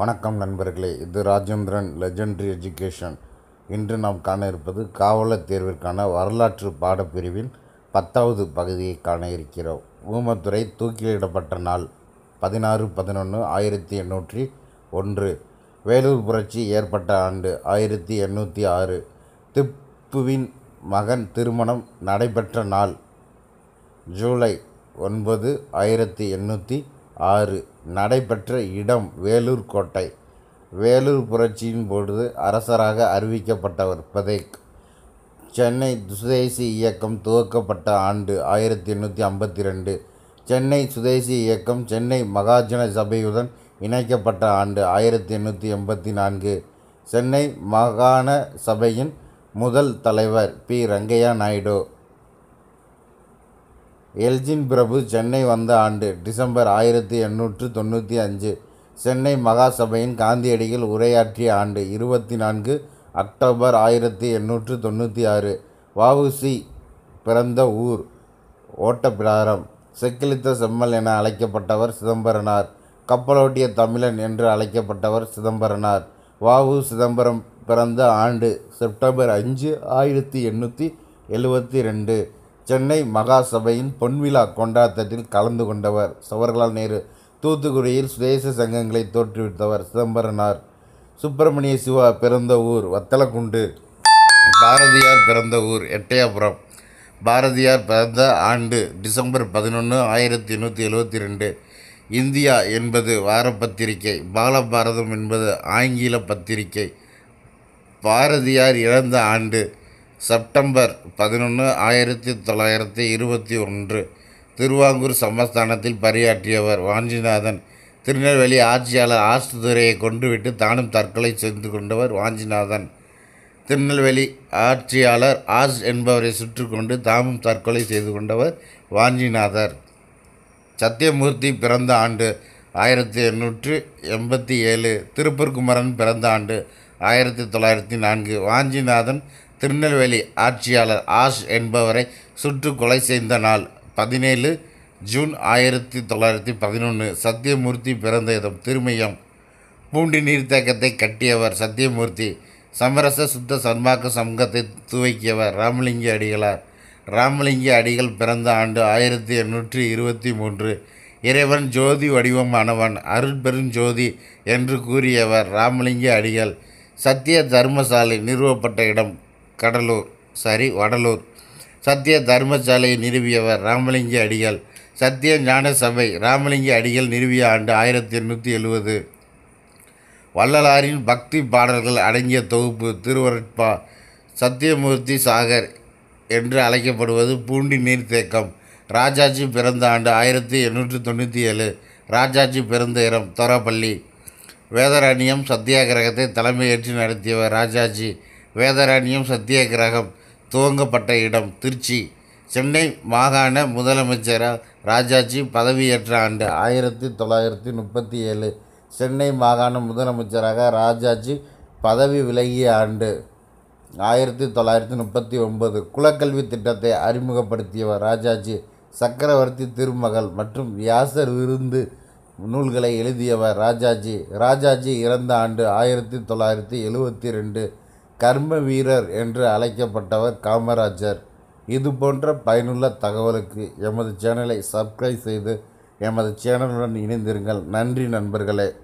வணக்கம் நண்பர்களே இது ராஜேந்திரன் லெஜெண்டரி எஜுகேஷன் இன்று நாம் காண இருப்பது காவலர் தேர்விற்கான வரலாற்று பாடப்பிரிவின் பத்தாவது பகுதியை காண இருக்கிறோம் ஊமத்துறை தூக்கிலிடப்பட்ட நாள் பதினாறு பதினொன்று ஆயிரத்தி எண்ணூற்றி ஒன்று வேலூர் புரட்சி ஏற்பட்ட ஆண்டு ஆயிரத்தி எண்ணூற்றி ஆறு திப்புவின் மகன் திருமணம் நடைபெற்ற நாள் ஜூலை ஒன்பது ஆயிரத்தி எண்ணூற்றி ஆறு நடைபெற்ற இடம் வேலூர் கோட்டை வேலூர் புரட்சியின் பொழுது அரசராக அறிவிக்கப்பட்டவர் பதேக் சென்னை சுதேசி இயக்கம் துவக்கப்பட்ட ஆண்டு ஆயிரத்தி எண்ணூற்றி ஐம்பத்தி ரெண்டு சென்னை சுதேசி இயக்கம் சென்னை மகாஜன சபையுடன் இணைக்கப்பட்ட ஆண்டு ஆயிரத்தி எண்ணூற்றி எண்பத்தி நான்கு சென்னை மாகாண சபையின் முதல் தலைவர் பி ரங்கையா நாயுடு எல்ஜின் பிரபு சென்னை வந்த ஆண்டு டிசம்பர் ஆயிரத்தி எண்ணூற்று தொண்ணூற்றி அஞ்சு சென்னை மகாசபையின் காந்தியடிகள் உரையாற்றிய ஆண்டு இருபத்தி நான்கு அக்டோபர் ஆயிரத்தி எண்ணூற்று தொண்ணூற்றி ஆறு வவுசி பிறந்த ஊர் ஓட்டப்பிடாரம் செக்கிலித்த செம்மல் என அழைக்கப்பட்டவர் சிதம்பரனார் கப்பலோட்டிய தமிழன் என்று அழைக்கப்பட்டவர் சிதம்பரனார் வாவு சிதம்பரம் பிறந்த ஆண்டு செப்டம்பர் அஞ்சு ஆயிரத்தி எண்ணூற்றி எழுபத்தி ரெண்டு சென்னை மகாசபையின் பொன்விழா கொண்டாட்டத்தில் கலந்து கொண்டவர் சவர்லால் நேரு தூத்துக்குடியில் சுதேச சங்கங்களை தோற்றுவித்தவர் சிதம்பரனார் சுப்பிரமணிய சிவா பிறந்த ஊர் வத்தலக்குண்டு பாரதியார் பிறந்த ஊர் எட்டயாபுரம் பாரதியார் பிறந்த ஆண்டு டிசம்பர் பதினொன்று ஆயிரத்தி எண்ணூற்றி எழுபத்தி ரெண்டு இந்தியா என்பது வாரப்பத்திரிகை பாலபாரதம் என்பது ஆங்கில பத்திரிகை பாரதியார் இறந்த ஆண்டு செப்டம்பர் பதினொன்று ஆயிரத்தி தொள்ளாயிரத்தி இருபத்தி ஒன்று திருவாங்கூர் சமஸ்தானத்தில் பணியாற்றியவர் வாஞ்சிநாதன் திருநெல்வேலி ஆட்சியாளர் ஆஸ்துதுரையை கொண்டுவிட்டு தானும் தற்கொலை செய்து கொண்டவர் வாஞ்சிநாதன் திருநெல்வேலி ஆட்சியாளர் ஆஸ் என்பவரை சுற்றி கொண்டு தாமும் தற்கொலை செய்து கொண்டவர் வாஞ்சிநாதர் சத்தியமூர்த்தி பிறந்த ஆண்டு ஆயிரத்தி எண்ணூற்று எண்பத்தி ஏழு திருப்பூர்குமரன் பிறந்த ஆண்டு ஆயிரத்தி தொள்ளாயிரத்தி நான்கு வாஞ்சிநாதன் திருநெல்வேலி ஆட்சியாளர் ஆஷ் என்பவரை சுட்டு கொலை செய்த நாள் பதினேழு ஜூன் ஆயிரத்தி தொள்ளாயிரத்தி பதினொன்று சத்தியமூர்த்தி பிறந்த இடம் திருமயம் பூண்டி நீர்த்தேக்கத்தை கட்டியவர் சத்தியமூர்த்தி சமரச சுத்த சன்மார்க்க சங்கத்தை துவக்கியவர் ராமலிங்க அடிகளார் ராமலிங்க அடிகள் பிறந்த ஆண்டு ஆயிரத்தி எண்ணூற்றி இருபத்தி மூன்று இறைவன் ஜோதி வடிவமானவன் அருட்பெருஞ்சோதி என்று கூறியவர் ராமலிங்க அடிகள் சத்திய தர்மசாலை நிறுவப்பட்ட இடம் கடலூர் சாரி வடலூர் சத்திய தர்மசாலையை நிறுவியவர் ராமலிங்க அடிகள் சத்திய ஞான சபை ராமலிங்க அடிகள் நிறுவிய ஆண்டு ஆயிரத்தி எண்ணூற்றி எழுவது வள்ளலாரின் பக்தி பாடல்கள் அடங்கிய தொகுப்பு திருவரட்பா சத்தியமூர்த்தி சாகர் என்று அழைக்கப்படுவது பூண்டி நீர்த்தேக்கம் ராஜாஜி பிறந்த ஆண்டு ஆயிரத்தி எண்ணூற்றி தொண்ணூற்றி ஏழு ராஜாஜி பிறந்த இடம் தொரப்பள்ளி வேதராணியம் சத்தியாகிரகத்தை தலைமையேற்று நடத்தியவர் ராஜாஜி வேதராணியம் சத்தியாகிரகம் துவங்கப்பட்ட இடம் திருச்சி சென்னை மாகாண முதலமைச்சராக ராஜாஜி பதவியேற்ற ஆண்டு ஆயிரத்தி தொள்ளாயிரத்தி முப்பத்தி ஏழு சென்னை மாகாண முதலமைச்சராக ராஜாஜி பதவி விலகிய ஆண்டு ஆயிரத்தி தொள்ளாயிரத்தி முப்பத்தி ஒன்பது குலக்கல்வி திட்டத்தை அறிமுகப்படுத்தியவர் ராஜாஜி சக்கரவர்த்தி திருமகள் மற்றும் வியாசர் விருந்து நூல்களை எழுதியவர் ராஜாஜி ராஜாஜி இறந்த ஆண்டு ஆயிரத்தி தொள்ளாயிரத்தி எழுவத்தி ரெண்டு கர்ம வீரர் என்று அழைக்கப்பட்டவர் காமராஜர் இது போன்ற பயனுள்ள தகவலுக்கு எமது சேனலை சப்ஸ்கிரைப் செய்து எமது சேனலுடன் இணைந்திருங்கள் நன்றி நண்பர்களே